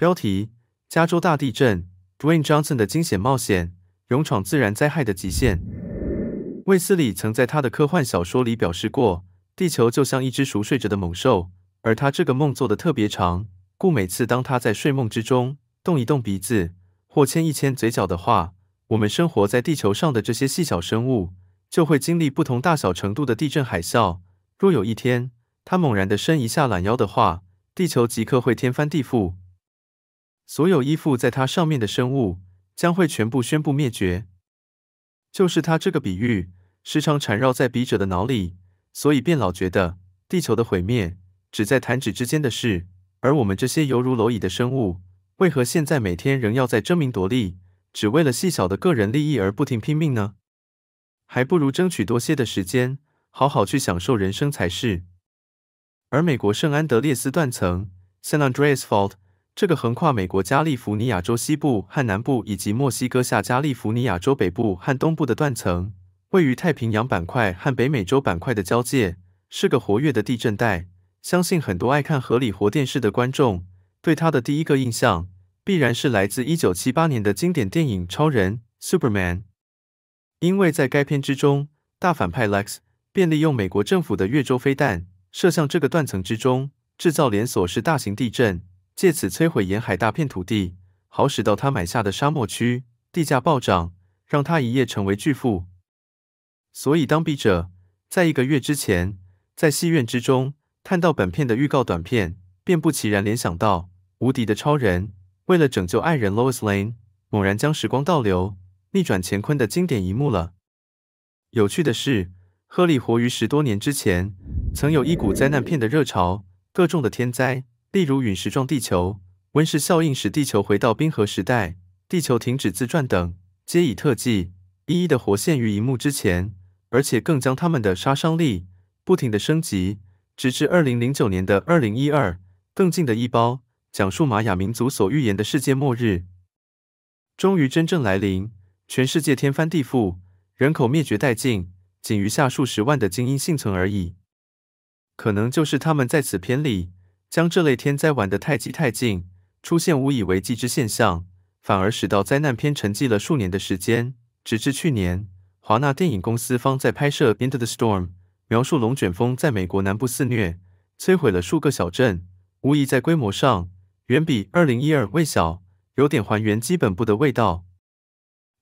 标题：加州大地震 d w a y n Johnson 的惊险冒险，勇闯自然灾害的极限。卫斯理曾在他的科幻小说里表示过，地球就像一只熟睡着的猛兽，而他这个梦做的特别长，故每次当他在睡梦之中动一动鼻子或牵一牵嘴角的话，我们生活在地球上的这些细小生物就会经历不同大小程度的地震海啸。若有一天他猛然地伸一下懒腰的话，地球即刻会天翻地覆。所有依附在它上面的生物将会全部宣布灭绝。就是他这个比喻时常缠绕在笔者的脑里，所以便老觉得地球的毁灭只在弹指之间的事。而我们这些犹如蝼蚁的生物，为何现在每天仍要在争名夺利，只为了细小的个人利益而不停拼命呢？还不如争取多些的时间，好好去享受人生才是。而美国圣安德烈斯断层 （San Andreas Fault）。这个横跨美国加利福尼亚州西部和南部，以及墨西哥下加利福尼亚州北部和东部的断层，位于太平洋板块和北美洲板块的交界，是个活跃的地震带。相信很多爱看《核里活》电视的观众，对它的第一个印象，必然是来自一九七八年的经典电影《超人》（Superman）。因为在该片之中，大反派 Lex 便利用美国政府的月洲飞弹，射向这个断层之中，制造连锁式大型地震。借此摧毁沿海大片土地，好使到他买下的沙漠区地价暴涨，让他一夜成为巨富。所以，当笔者在一个月之前在戏院之中看到本片的预告短片，便不其然联想到《无敌的超人》为了拯救爱人 Lois Lane，猛然将时光倒流，逆转乾坤的经典一幕了。有趣的是，赫里活于十多年之前曾有一股灾难片的热潮，各种的天灾。例如陨石撞地球、温室效应使地球回到冰河时代、地球停止自转等，皆以特技一一的活现于荧幕之前，而且更将他们的杀伤力不停的升级，直至二零零九年的二零一二，更近的一包，讲述玛雅民族所预言的世界末日终于真正来临，全世界天翻地覆，人口灭绝殆尽，仅余下数十万的精英幸存而已，可能就是他们在此篇里。将这类天灾玩得太激太近，出现无以为继之现象，反而使到灾难片沉寂了数年的时间。直至去年，华纳电影公司方在拍摄《Into the Storm》，描述龙卷风在美国南部肆虐，摧毁了数个小镇，无疑在规模上远比二零一二未小，有点还原基本部的味道。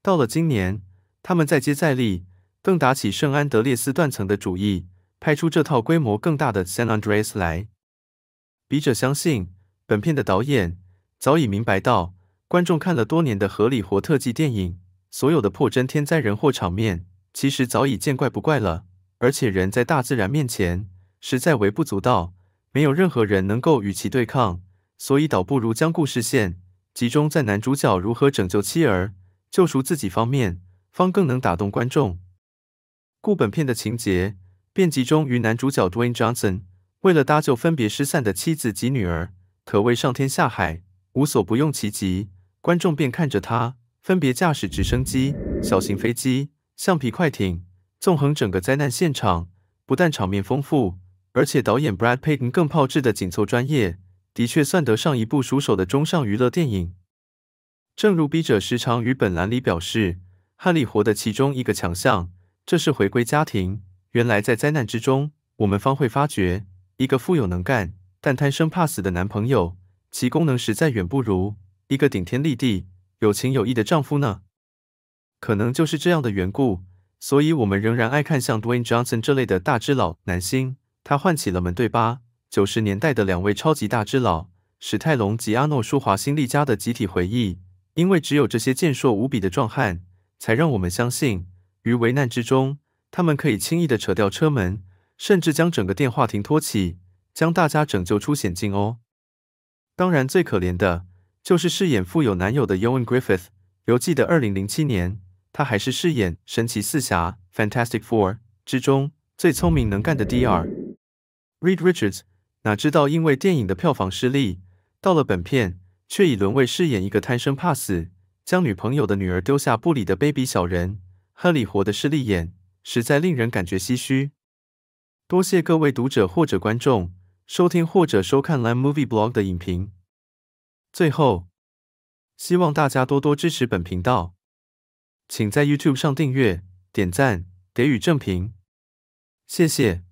到了今年，他们再接再厉，更打起圣安德烈斯断层的主意，拍出这套规模更大的《San Andreas》来。笔者相信，本片的导演早已明白到，观众看了多年的合理活特技电影，所有的破真天灾人祸场面，其实早已见怪不怪了。而且人在大自然面前实在微不足道，没有任何人能够与其对抗，所以倒不如将故事线集中在男主角如何拯救妻儿、救赎自己方面，方更能打动观众。故本片的情节便集中于男主角 Dwayne Johnson。为了搭救分别失散的妻子及女儿，可谓上天下海，无所不用其极。观众便看着他分别驾驶直升机、小型飞机、橡皮快艇，纵横整个灾难现场，不但场面丰富，而且导演 Brad p a y n 更炮制的紧凑专业，的确算得上一部熟手的中上娱乐电影。正如笔者时常于本栏里表示，汉利活的其中一个强项，这是回归家庭。原来在灾难之中，我们方会发觉。一个富有能干但贪生怕死的男朋友，其功能实在远不如一个顶天立地、有情有义的丈夫呢。可能就是这样的缘故，所以我们仍然爱看像 Dwayne Johnson 这类的大只佬男星。他唤起了门对八九十年代的两位超级大只佬史泰龙及阿诺·舒华辛利加的集体回忆，因为只有这些健硕无比的壮汉，才让我们相信于危难之中，他们可以轻易地扯掉车门。甚至将整个电话亭托起，将大家拯救出险境哦。当然，最可怜的就是饰演富有男友的 y o n Griffith。犹记得二零零七年，他还是饰演《神奇四侠》Fantastic Four》之中最聪明能干的 D.R. Reed Richards。哪知道因为电影的票房失利，到了本片却已沦为饰演一个贪生怕死、将女朋友的女儿丢下不理的卑鄙小人。亨利活的势利眼，实在令人感觉唏嘘。多谢各位读者或者观众收听或者收看《l a n e Movie Blog》的影评。最后，希望大家多多支持本频道，请在 YouTube 上订阅、点赞、给予正评，谢谢。